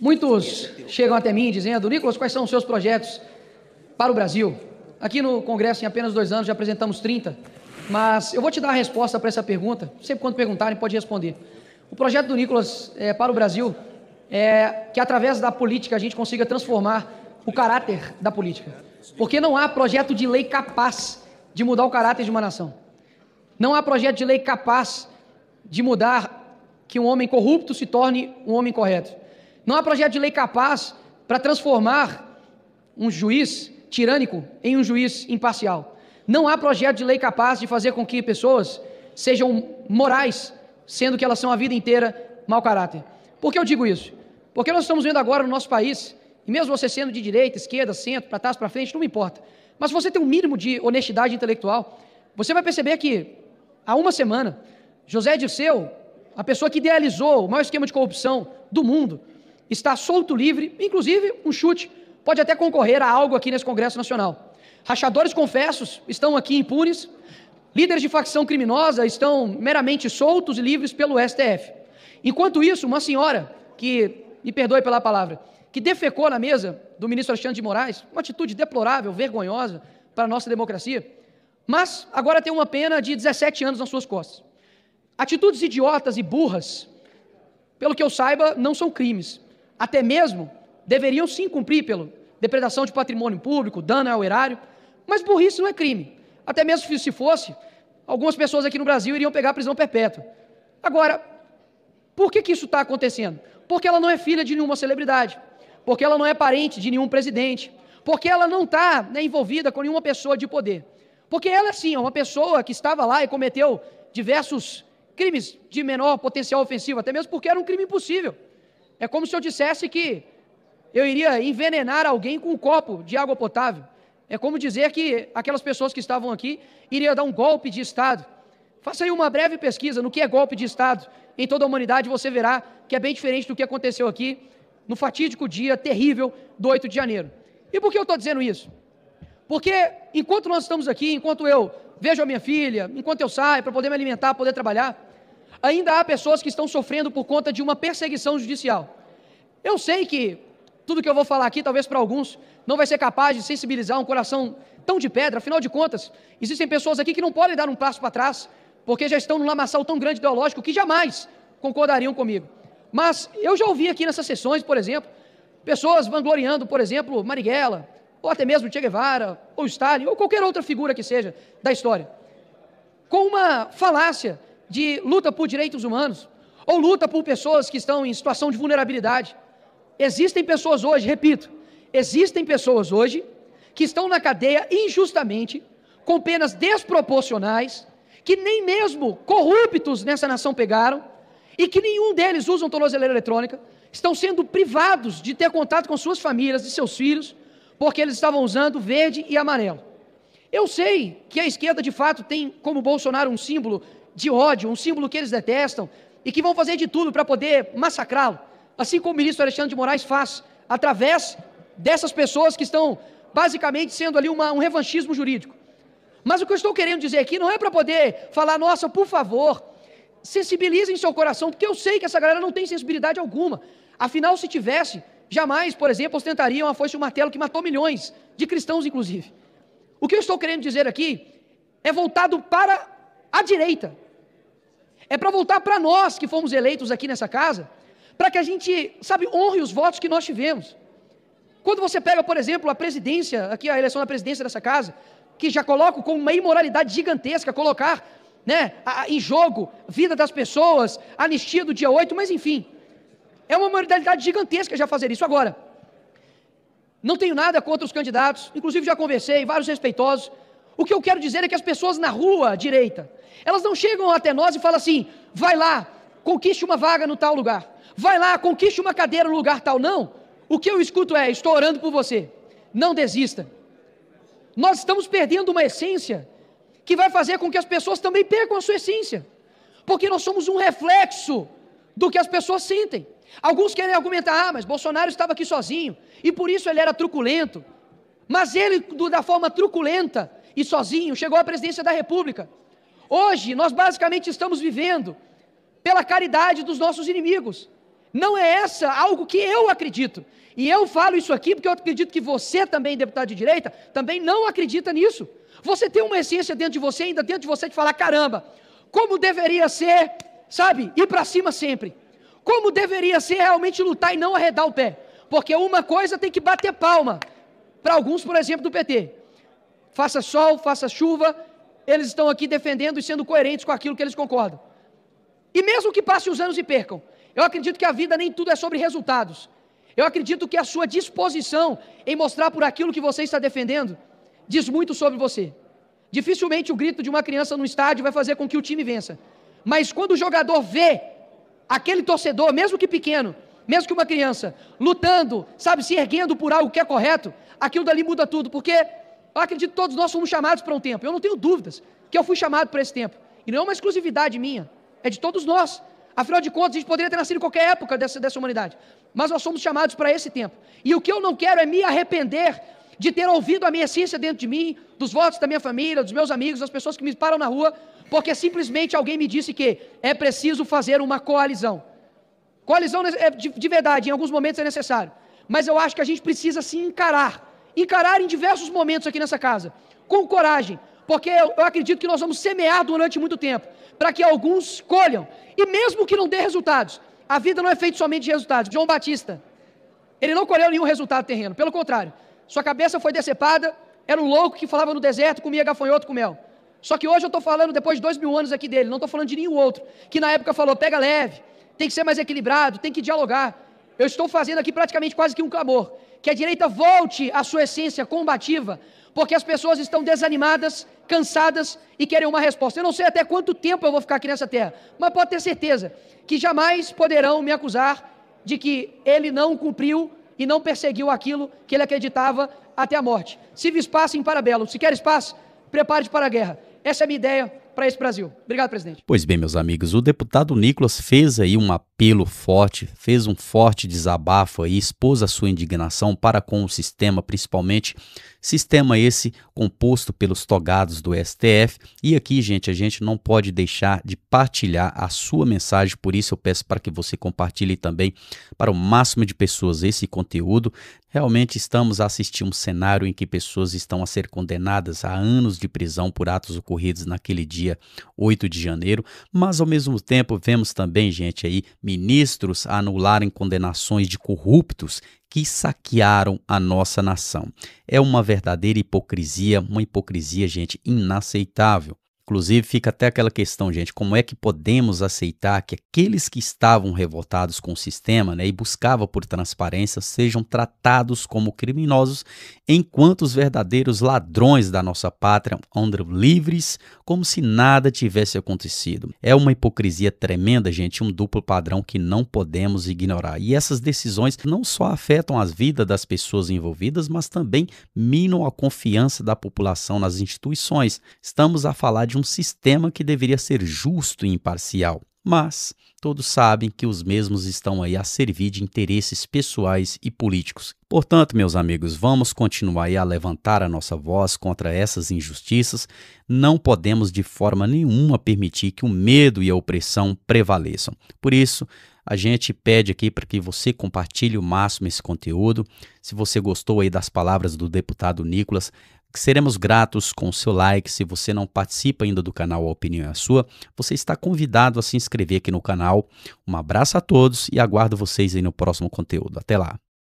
Muitos chegam até mim dizendo: Nicolas, quais são os seus projetos para o Brasil? Aqui no Congresso, em apenas dois anos, já apresentamos 30, mas eu vou te dar a resposta para essa pergunta. Sempre quando perguntarem, pode responder. O projeto do Nicolas é, para o Brasil é que, através da política, a gente consiga transformar o caráter da política. Porque não há projeto de lei capaz de mudar o caráter de uma nação. Não há projeto de lei capaz de mudar que um homem corrupto se torne um homem correto. Não há projeto de lei capaz para transformar um juiz tirânico em um juiz imparcial. Não há projeto de lei capaz de fazer com que pessoas sejam morais, sendo que elas são a vida inteira mau caráter. Por que eu digo isso? Porque nós estamos vendo agora no nosso país, e mesmo você sendo de direita, esquerda, centro, para trás, para frente, não me importa. Mas se você tem um mínimo de honestidade intelectual, você vai perceber que há uma semana, José Dirceu, a pessoa que idealizou o maior esquema de corrupção do mundo, está solto livre, inclusive um chute pode até concorrer a algo aqui nesse Congresso Nacional. Rachadores confessos estão aqui impunes, líderes de facção criminosa estão meramente soltos e livres pelo STF. Enquanto isso, uma senhora que, me perdoe pela palavra, que defecou na mesa do ministro Alexandre de Moraes, uma atitude deplorável, vergonhosa para a nossa democracia, mas agora tem uma pena de 17 anos nas suas costas. Atitudes idiotas e burras, pelo que eu saiba, não são crimes até mesmo deveriam sim cumprir pelo depredação de patrimônio público, dano ao erário, mas burrice não é crime. Até mesmo se fosse, algumas pessoas aqui no Brasil iriam pegar prisão perpétua. Agora, por que, que isso está acontecendo? Porque ela não é filha de nenhuma celebridade, porque ela não é parente de nenhum presidente, porque ela não está né, envolvida com nenhuma pessoa de poder. Porque ela, sim, é uma pessoa que estava lá e cometeu diversos crimes de menor potencial ofensivo, até mesmo porque era um crime impossível. É como se eu dissesse que eu iria envenenar alguém com um copo de água potável. É como dizer que aquelas pessoas que estavam aqui iriam dar um golpe de Estado. Faça aí uma breve pesquisa no que é golpe de Estado em toda a humanidade, você verá que é bem diferente do que aconteceu aqui no fatídico dia terrível do 8 de janeiro. E por que eu estou dizendo isso? Porque enquanto nós estamos aqui, enquanto eu vejo a minha filha, enquanto eu saio para poder me alimentar, poder trabalhar, ainda há pessoas que estão sofrendo por conta de uma perseguição judicial. Eu sei que tudo que eu vou falar aqui, talvez para alguns, não vai ser capaz de sensibilizar um coração tão de pedra, afinal de contas, existem pessoas aqui que não podem dar um passo para trás, porque já estão num lamaçal tão grande ideológico que jamais concordariam comigo. Mas eu já ouvi aqui nessas sessões, por exemplo, pessoas vangloriando, por exemplo, Marighella, ou até mesmo Che Guevara, ou Stalin, ou qualquer outra figura que seja da história, com uma falácia de luta por direitos humanos, ou luta por pessoas que estão em situação de vulnerabilidade. Existem pessoas hoje, repito, existem pessoas hoje que estão na cadeia injustamente, com penas desproporcionais, que nem mesmo corruptos nessa nação pegaram, e que nenhum deles usam tornozeleira eletrônica, estão sendo privados de ter contato com suas famílias, de seus filhos, porque eles estavam usando verde e amarelo. Eu sei que a esquerda de fato tem como Bolsonaro um símbolo de ódio, um símbolo que eles detestam e que vão fazer de tudo para poder massacrá-lo assim como o ministro Alexandre de Moraes faz, através dessas pessoas que estão basicamente sendo ali uma, um revanchismo jurídico. Mas o que eu estou querendo dizer aqui não é para poder falar, nossa, por favor, sensibilizem seu coração, porque eu sei que essa galera não tem sensibilidade alguma. Afinal, se tivesse, jamais, por exemplo, ostentariam a foice e o martelo que matou milhões de cristãos, inclusive. O que eu estou querendo dizer aqui é voltado para a direita. É para voltar para nós que fomos eleitos aqui nessa casa para que a gente, sabe, honre os votos que nós tivemos. Quando você pega, por exemplo, a presidência, aqui a eleição da presidência dessa casa, que já coloco com uma imoralidade gigantesca colocar né, a, em jogo vida das pessoas, anistia do dia 8, mas enfim, é uma imoralidade gigantesca já fazer isso. Agora, não tenho nada contra os candidatos, inclusive já conversei, vários respeitosos. O que eu quero dizer é que as pessoas na rua direita, elas não chegam até nós e falam assim: vai lá, conquiste uma vaga no tal lugar vai lá, conquiste uma cadeira no lugar tal. Não. O que eu escuto é: estou orando por você. Não desista. Nós estamos perdendo uma essência que vai fazer com que as pessoas também percam a sua essência, porque nós somos um reflexo do que as pessoas sentem. Alguns querem argumentar: ah, mas Bolsonaro estava aqui sozinho e por isso ele era truculento. Mas ele, da forma truculenta e sozinho, chegou à presidência da República. Hoje, nós basicamente estamos vivendo pela caridade dos nossos inimigos. Não é essa algo que eu acredito. E eu falo isso aqui porque eu acredito que você também, deputado de direita, também não acredita nisso. Você tem uma essência dentro de você, ainda dentro de você, de falar: caramba, como deveria ser, sabe, ir para cima sempre. Como deveria ser realmente lutar e não arredar o pé. Porque uma coisa tem que bater palma. Para alguns, por exemplo, do PT. Faça sol, faça chuva, eles estão aqui defendendo e sendo coerentes com aquilo que eles concordam. E mesmo que passe os anos e percam, eu acredito que a vida nem tudo é sobre resultados. Eu acredito que a sua disposição em mostrar por aquilo que você está defendendo diz muito sobre você. Dificilmente o grito de uma criança no estádio vai fazer com que o time vença. Mas quando o jogador vê aquele torcedor, mesmo que pequeno, mesmo que uma criança, lutando, sabe, se erguendo por algo que é correto, aquilo dali muda tudo, porque eu acredito que todos nós fomos chamados para um tempo. Eu não tenho dúvidas que eu fui chamado para esse tempo. E não é uma exclusividade minha, é de todos nós. Afinal de contas, a gente poderia ter nascido em qualquer época dessa, dessa humanidade. Mas nós somos chamados para esse tempo. E o que eu não quero é me arrepender de ter ouvido a minha essência dentro de mim, dos votos da minha família, dos meus amigos, das pessoas que me param na rua, porque simplesmente alguém me disse que é preciso fazer uma coalizão. Coalizão é de, de verdade, em alguns momentos é necessário. Mas eu acho que a gente precisa se encarar. Encarar em diversos momentos aqui nessa casa. Com coragem, porque eu, eu acredito que nós vamos semear durante muito tempo, para que alguns colham, e mesmo que não dê resultados, a vida não é feita somente de resultados. João Batista, ele não colheu nenhum resultado terreno, pelo contrário, sua cabeça foi decepada, era um louco que falava no deserto, comia gafanhoto com mel. Só que hoje eu estou falando, depois de dois mil anos aqui dele, não estou falando de nenhum outro, que na época falou, pega leve, tem que ser mais equilibrado, tem que dialogar eu estou fazendo aqui praticamente quase que um clamor, que a direita volte à sua essência combativa, porque as pessoas estão desanimadas, cansadas e querem uma resposta. Eu não sei até quanto tempo eu vou ficar aqui nessa terra, mas pode ter certeza que jamais poderão me acusar de que ele não cumpriu e não perseguiu aquilo que ele acreditava até a morte. Se espaço em parabelo, se quer espaço, prepare-te para a guerra. Essa é a minha ideia para esse Brasil. Obrigado, presidente. Pois bem, meus amigos, o deputado Nicolas fez aí um apelo forte, fez um forte desabafo e expôs a sua indignação para com o sistema, principalmente sistema esse composto pelos togados do STF. E aqui, gente, a gente não pode deixar de partilhar a sua mensagem, por isso eu peço para que você compartilhe também para o máximo de pessoas esse conteúdo. Realmente estamos a assistir um cenário em que pessoas estão a ser condenadas a anos de prisão por atos ocorridos naquele dia dia 8 de janeiro, mas ao mesmo tempo vemos também, gente, aí ministros anularem condenações de corruptos que saquearam a nossa nação. É uma verdadeira hipocrisia, uma hipocrisia, gente, inaceitável. Inclusive, fica até aquela questão, gente, como é que podemos aceitar que aqueles que estavam revoltados com o sistema né, e buscavam por transparência sejam tratados como criminosos, enquanto os verdadeiros ladrões da nossa pátria andam livres como se nada tivesse acontecido? É uma hipocrisia tremenda, gente, um duplo padrão que não podemos ignorar. E essas decisões não só afetam as vidas das pessoas envolvidas, mas também minam a confiança da população nas instituições. Estamos a falar de um um sistema que deveria ser justo e imparcial. Mas todos sabem que os mesmos estão aí a servir de interesses pessoais e políticos. Portanto, meus amigos, vamos continuar aí a levantar a nossa voz contra essas injustiças. Não podemos de forma nenhuma permitir que o medo e a opressão prevaleçam. Por isso, a gente pede aqui para que você compartilhe o máximo esse conteúdo. Se você gostou aí das palavras do deputado Nicolas, que seremos gratos com o seu like. Se você não participa ainda do canal A Opinião é a Sua, você está convidado a se inscrever aqui no canal. Um abraço a todos e aguardo vocês aí no próximo conteúdo. Até lá!